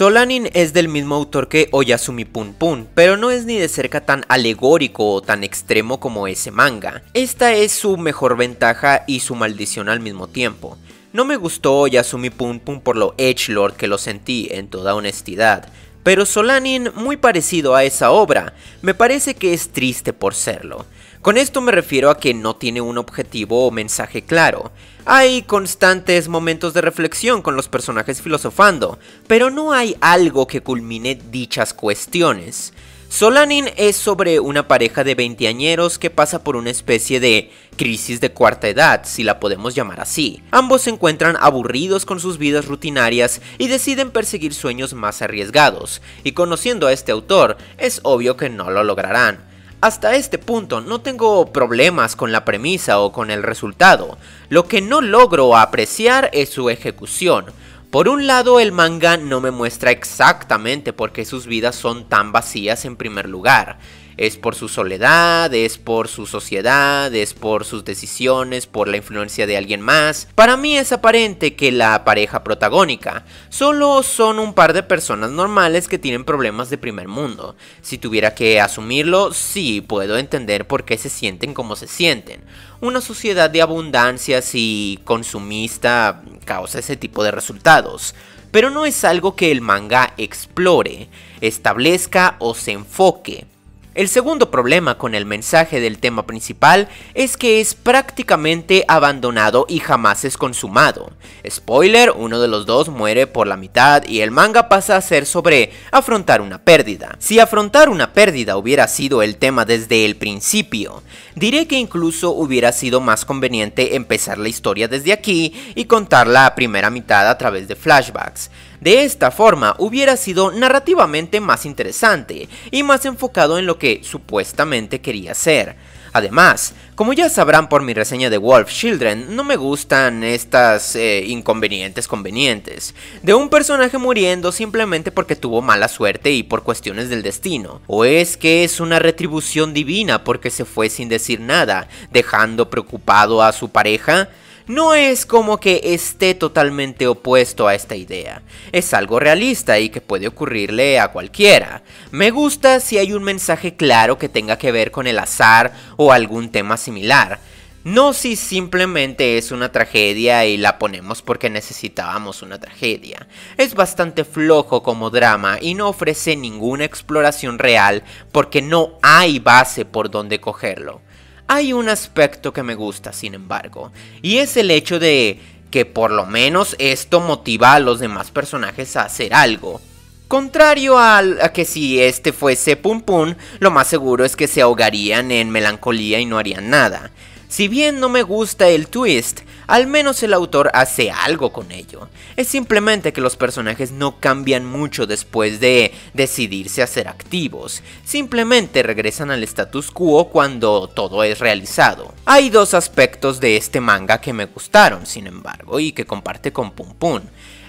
Solanin es del mismo autor que Oyasumi Pun Pun, pero no es ni de cerca tan alegórico o tan extremo como ese manga. Esta es su mejor ventaja y su maldición al mismo tiempo. No me gustó Oyasumi Pun Pun por lo edgelord que lo sentí, en toda honestidad, pero Solanin muy parecido a esa obra, me parece que es triste por serlo. Con esto me refiero a que no tiene un objetivo o mensaje claro. Hay constantes momentos de reflexión con los personajes filosofando, pero no hay algo que culmine dichas cuestiones. Solanin es sobre una pareja de veinteañeros que pasa por una especie de crisis de cuarta edad, si la podemos llamar así. Ambos se encuentran aburridos con sus vidas rutinarias y deciden perseguir sueños más arriesgados, y conociendo a este autor, es obvio que no lo lograrán hasta este punto no tengo problemas con la premisa o con el resultado, lo que no logro apreciar es su ejecución. Por un lado el manga no me muestra exactamente por qué sus vidas son tan vacías en primer lugar, es por su soledad, es por su sociedad, es por sus decisiones, por la influencia de alguien más. Para mí es aparente que la pareja protagónica solo son un par de personas normales que tienen problemas de primer mundo. Si tuviera que asumirlo, sí puedo entender por qué se sienten como se sienten. Una sociedad de abundancia y consumista causa ese tipo de resultados pero no es algo que el manga explore, establezca o se enfoque. El segundo problema con el mensaje del tema principal es que es prácticamente abandonado y jamás es consumado. Spoiler, uno de los dos muere por la mitad y el manga pasa a ser sobre afrontar una pérdida. Si afrontar una pérdida hubiera sido el tema desde el principio, diré que incluso hubiera sido más conveniente empezar la historia desde aquí y contar la primera mitad a través de flashbacks. De esta forma hubiera sido narrativamente más interesante y más enfocado en lo que supuestamente quería ser. Además, como ya sabrán por mi reseña de Wolf Children, no me gustan estas eh, inconvenientes convenientes, de un personaje muriendo simplemente porque tuvo mala suerte y por cuestiones del destino, o es que es una retribución divina porque se fue sin decir nada, dejando preocupado a su pareja, no es como que esté totalmente opuesto a esta idea. Es algo realista y que puede ocurrirle a cualquiera. Me gusta si hay un mensaje claro que tenga que ver con el azar o algún tema similar. No si simplemente es una tragedia y la ponemos porque necesitábamos una tragedia. Es bastante flojo como drama y no ofrece ninguna exploración real porque no hay base por donde cogerlo. Hay un aspecto que me gusta, sin embargo, y es el hecho de que por lo menos esto motiva a los demás personajes a hacer algo. Contrario a que si este fuese Pum Pum, lo más seguro es que se ahogarían en melancolía y no harían nada. Si bien no me gusta el twist, al menos el autor hace algo con ello. Es simplemente que los personajes no cambian mucho después de decidirse a ser activos, simplemente regresan al status quo cuando todo es realizado. Hay dos aspectos de este manga que me gustaron, sin embargo, y que comparte con Pum Pum.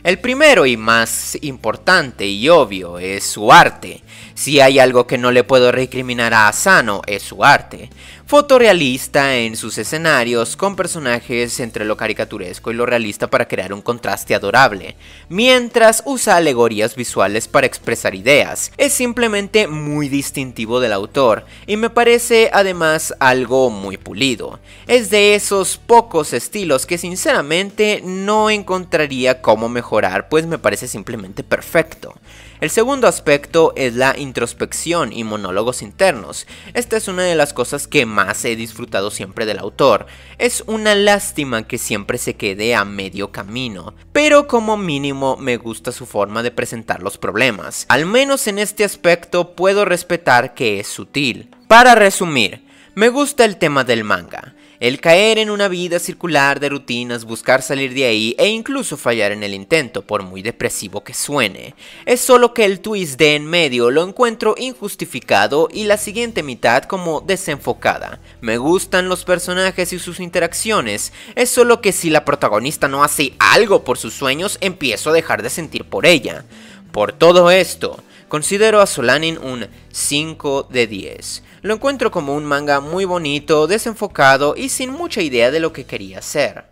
El primero y más importante y obvio es su arte. Si hay algo que no le puedo recriminar a Asano es su arte. Fotorealista en sus escenarios con personajes entre lo caricaturesco y lo realista para crear un contraste adorable, mientras usa alegorías visuales para expresar ideas. Es simplemente muy distintivo del autor y me parece además algo muy pulido. Es de esos pocos estilos que sinceramente no encontraría cómo mejorar pues me parece simplemente perfecto. El segundo aspecto es la introspección y monólogos internos. Esta es una de las cosas que más he disfrutado siempre del autor. Es una lástima que siempre se quede a medio camino, pero como mínimo me gusta su forma de presentar los problemas. Al menos en este aspecto puedo respetar que es sutil. Para resumir, me gusta el tema del manga. El caer en una vida circular de rutinas, buscar salir de ahí e incluso fallar en el intento, por muy depresivo que suene. Es solo que el twist de en medio lo encuentro injustificado y la siguiente mitad como desenfocada. Me gustan los personajes y sus interacciones, es solo que si la protagonista no hace algo por sus sueños, empiezo a dejar de sentir por ella. Por todo esto, Considero a Solanin un 5 de 10. Lo encuentro como un manga muy bonito, desenfocado y sin mucha idea de lo que quería hacer.